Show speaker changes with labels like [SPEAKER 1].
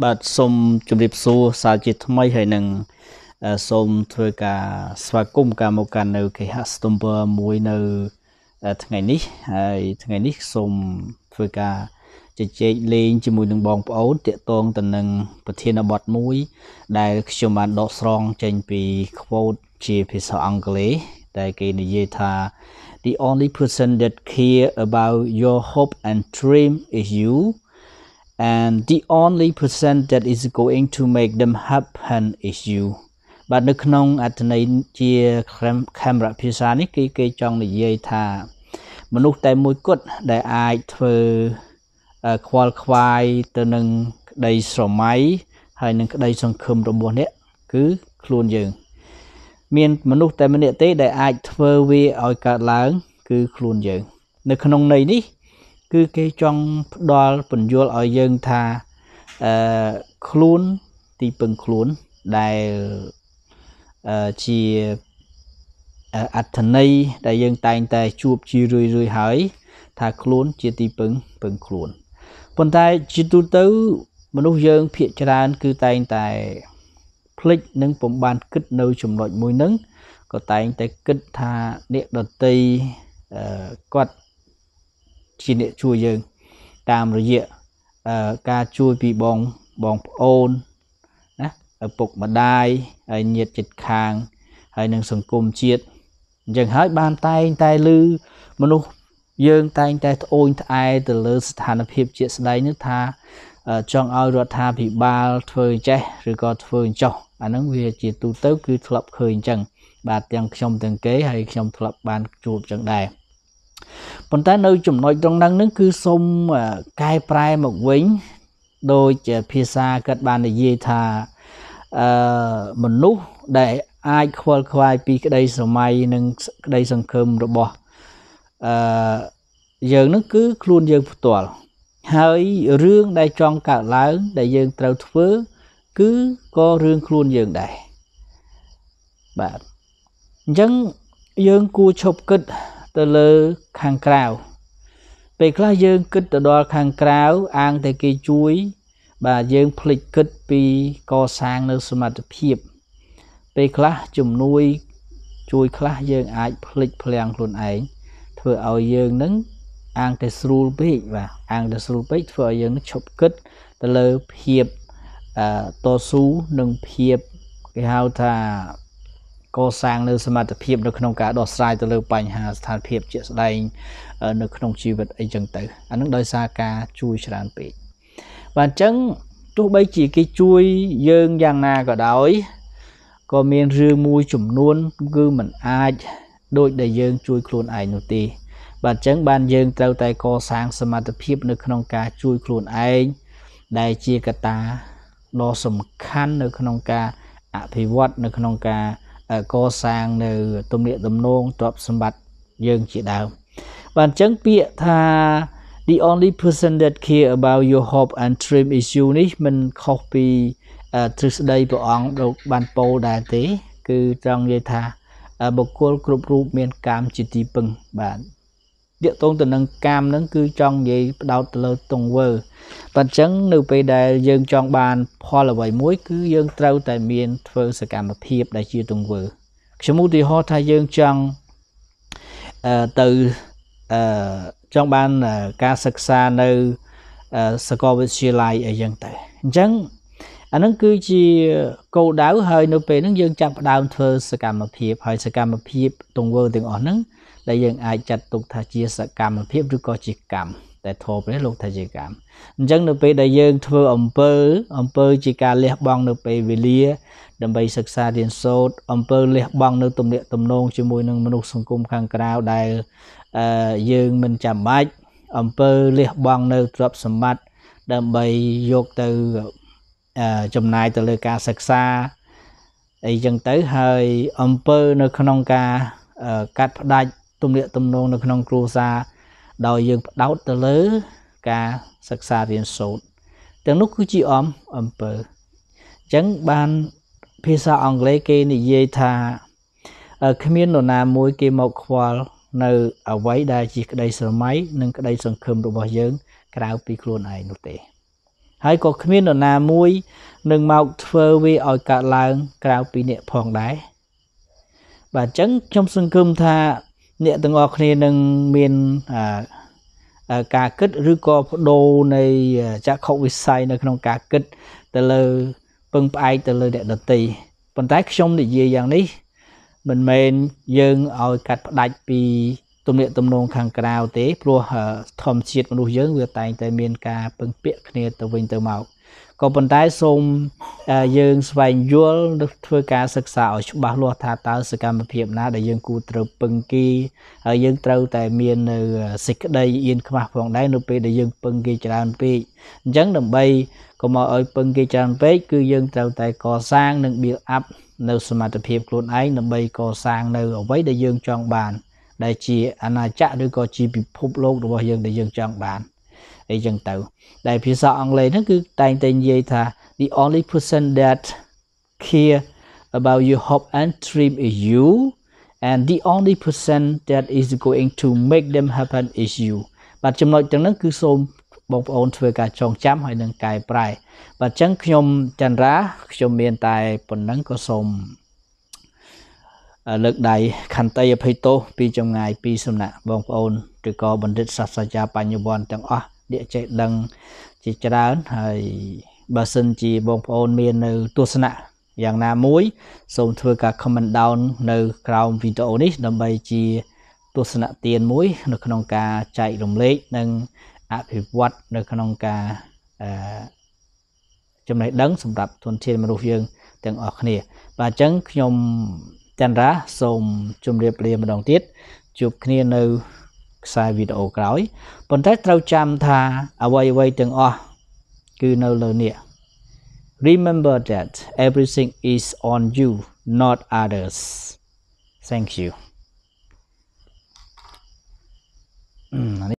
[SPEAKER 1] បាទសូមជម្រាបសួរសាជាថ្មីហើយនឹងសូមធ្វើការស្វាគមន៍ការមកកាន់នៅគេហស្ទំពើមួយនៅថ្ងៃនេះ ហើយថ្ងៃនេះសូមធ្វើការជជែកលេងជាមួយនឹងបងប្អូនតាក់ទង ទៅនឹងប្រធានបទមួយដែលខ្ញុំបានដកស្រង់ចេញពី quote ជាភាសាអង់គ្លេសដែលគេនិយាយថា the only person that care about your hope and dream is you and the only person that is going to make them happen is you បាទនៅក្នុងអត្ថន័យជាខេមរៈភាសានេះគឺគេចង់និយាយថា មនុស្សតែមួយគត់ដែលអាចធ្វើខ្វល់ខ្វាយទៅនឹងក្តីស្រមៃហើយនឹងក្តី សង្ឃឹមរបស់អ្នកគឺខ្លួនយើង មាន មនុស្សតែម្នាក់ទេដែលអាចធ្វើវាឲ្យកើតឡើងគឺខ្លួនយើង នៅក្នុងន័យនេះគឺគេចង់ផ្ដល់ពន្យល់ឲ្យយើងថាអឺខ្លួនទីពឹងខ្លួនដែលអឺជាអត្ថន័យដែលយើង តែងតែជួបជារឿយរឿយហើយថាខ្លួនជាទីពឹងពឹងខ្លួនប៉ុន្តែជាទូទៅមនុស្សយើង ភាកច្រើន គឺតែងតែភ្លេចនិងពំបានគិតនៅ ចំណុចមួយហ្នឹងក៏តែងតែគិតថាអ្នកដតីគាត់ជាអ្នកជួយយើងតាមរយៈការជួយពីបងបងប្អូនណាឪពុកម្ដាយហើយញាតិជិតខាងហើយនឹងសង្គមជាតិអញ្ចឹងហើយបានតែងតែលឺមនុស្សយើងតែងតែត្អូញត្អែទៅលើស្ថានភាពជាក់ស្ដែងនេះថាចង់ឲ្យរដ្ឋាភិបាលធ្វើអញ្ចេះឬក៏ធ្វើអញ្ចោះអាហ្នឹងវាជាទូទៅគឺធ្លាប់ឃើញអញ្ចឹងបាទទាំងខ្ញុំទាំងគេហើយខ្ញុំធ្លាប់បានជួបអញ្ចឹងដែរប៉ុន្តែនៅ ចំណុចត្រង់ហ្នឹងគឺសូមកែប្រែមកវិញ ដោយភាសាគាត់បាននិយាយថាអឺមនុស្សដែលអាចខ្វល់ខ្វាយពីក្តីសម័យនិងក្តីសង្ឃឹមរបស់អឺយើងនឹងគឺខ្លួនយើងផ្ទាល់ហើយរឿងដែលចង់កើតឡើង ដែលយើងត្រូវធ្វើ គឺក៏រឿងខ្លួនយើងដែរបាទអញ្ចឹងយើងគួរឈប់គិតទៅលើខាងក្រៅពេលខ្លះយើងគិតទៅដល់ខាងក្រៅអាងតែគេជួយ បាទយើងភ្លេចគិតពីកសាងនៅសមត្ថភាព ពេលខ្លះជំនួយ ជួយ ខ្លះយើង អាចភ្លេចភ្លាំងខ្លួនឯងធ្វើឲ្យយើងនឹងអាងតែស្រួលពេកបាទអាងតែស្រួលពេកធ្វើឲ្យយើងឈប់គិតទៅលើភាពតស៊ូនិងភាពគេហៅថាកសាងនៅសមត្ថភាព នៅក្នុងការដោះស្រាយទៅលើបញ្ហាស្ថានភាព ជាក់ស្ដែងនៅក្នុងជីវិតអីចឹងទៅអានឹងដោយសារការជួយច្រើនពេកបាទអញ្ចឹងទោះបីជាគេជួយយើងយ៉ាងណាក៏ដោយក៏មានរឿងមួយចំនួនគឺมันអាចដូចដែលយើងជួយខ្លួនឯងនោះទេ បាទអញ្ចឹងបានយើងត្រូវតែកសាងសមត្ថភាពនៅក្នុងការជួយខ្លួនឯងដែលជាកត្តាដ៏សំខាន់នៅក្នុងការ អភិវឌ្ឍនៅក្នុងការកសាងនៅទំនាក់ទំនងទ្រព្យសម្បត្តិយើងជាដើមបាទអញ្ចឹងពាក្យថា the only person that care about your hope and dream is you នេះមិនខុសពីទ្រឹស្ដីព្រះអង្គដូចបានពោលដែរទេគឺត្រង់និយាយថា បុគ្គលគ្រប់រូបមានកម្មជាទីពឹងបាទតាកតងទៅនឹងកាមហ្នឹងគឺចង់និយាយផ្ដោតទៅលើទង្វើប៉ុន្តែអញ្ចឹងនៅពេលដែលយើងចង់បានផលអ្វីមួយគឺយើងត្រូវតែមានធ្វើសកម្មភាពដែលជាទង្វើខ្ញុំឧទាហរណ៍ថាយើងចង់អឺទៅអឺចង់បានការសិក្សានៅសាកលវិទ្យាល័យអីយ៉ាងទៅអញ្ចឹងអានឹងគឺជាគោលដៅហើយនៅពេលហ្នឹងយើងចាប់ផ្ដើមធ្វើសកម្មភាពហើយសកម្មភាពទង្វើទាំងអស់ហ្នឹងដែលយើងអាចចាត់ទុកថាជាសកម្មភាពឬក៏ជាកម្មតែធម៌ព្រះលោកថាជាកម្មអញ្ចឹងនៅពេលដែលយើងធ្វើអំពើអំពើជាការលះបង់នៅពេលវេលា ដើម្បីសិក្សារៀនសូត្រអំពើលះបង់នៅទំនាក់ទំនងជាមួយនឹងមនុស្សសង្គមខាងក្រៅដែលយើងមិនចាំបាច់អំពើលះបង់នៅទ្រព្យសម្បត្តិដើម្បីយកទៅចំណាយទៅលើការសិក្សាអីចឹងទៅហើយអំពើនៅក្នុងការកាត់ផ្ដាច់ទំនាក់ទំនងនៅក្នុងគ្រួសារ ដោយយើងផ្ដោតទៅលើការសិក្សារៀនសូត្រទាំងនោះគឺជាអំអំពើអញ្ចឹងបានភាសាអង់គ្លេសគេនិយាយថា គ្មាននរណាមួយ គេមកខ្វល់នៅអ្វីដែលជាក្តីស្រមៃនិងក្តី សង្ឃឹមរបស់យើងក្រៅពីខ្លួនឯងនោះទេ ហើយក៏គ្មាននរណាមួយនឹងមកធ្វើវាឲ្យកើតឡើងក្រៅពីអ្នកផងដែរបាទអញ្ចឹងខ្ញុំសង្ឃឹមថាអ្នកទាំងអស់គ្នានឹងមានការគិតឬក៏បដូរនៃចក្ខុវិស័យនៅ ក្នុងការគិតទៅលើពឹងផ្អែកទៅលើអ្នកដតីប៉ុន្តែខ្ញុំនិយាយយ៉ាងនេះមិនមែនយើងឲ្យកាត់ផ្ដាច់ពីទំនាក់ទំនង ខាងក្រៅទេព្រោះធម្មជាតិមនុស្សយើងវាតែងតែមានការពឹងពាក់គ្នាទៅវិញទៅមកក៏ប៉ុន្តែសូមយើងស្វែងយល់ឬធ្វើការសិក្សាឲ្យច្បាស់លាស់ថាតើសកម្មភាពណា ដែលយើងគួរត្រូវពឹងគេហើយយើងត្រូវតែមាននៅសេចក្តីអៀនខ្មាស់ផងដែរនៅពេលដែលយើងពឹងគេច្រើនពេកអញ្ចឹងដើម្បីកុំឲ្យពឹងគេច្រើនពេកគឺយើងត្រូវតែកសាង និង build up នៅសមត្ថភាពខ្លួនឯងដើម្បីកសាងនៅអ្វីដែលយើងចង់បានដែលជាអាណាចក្រឬក៏ជាពិភពលោករបស់យើងដែលយើងចង់បានអីចឹងទៅដែលភាសាអង់គ្លេសហ្នឹងគឺតែងតែនិយាយថា the only person that care about your hope and dream is you and the only person that is going to make them happen is you បាទចំណុចទាំងហ្នឹង គឺសូមបងប្អូនធ្វើការចងចាំ ហើយនឹងកែប្រែ បាទអញ្ចឹងខ្ញុំចន្ទរា ខ្ញុំមានតែប៉ុណ្ណឹងក៏សូមលើកដៃខន្តីអភ័យទោសពីចម្ងាយពីសំណាក់បងប្អូនឬក៏បណ្ឌិតសាស្ត្រាចារ្យបញ្ញវន្តទាំងអស់ដៀកចេះដឹងជាច្រើនហើយបើសិនជាបងប្អូនមាននៅទស្សនៈយ៉ាងណាមួយ សូមធ្វើការ comment down នៅក្រោមវីដេអូនេះដើម្បីជា ទស្សនៈទានមួយនៅក្នុងការចែករំលែកនិងអភិវឌ្ឍនៅក្នុងការចំណេះដឹងសម្រាប់ធនធានមនុស្សយើងទាំងអស់គ្នាបាទអញ្ចឹងខ្ញុំចន្ទរាសូមជម្រាបលាម្ដងទៀតជួបគ្នានៅខ្សែវីដេអូក្រោយប៉ុន្តែត្រូវចាំថាអ្វីៗទាំងអស់គឺនៅលើនេះ Remember that everything is on you not others thank you អា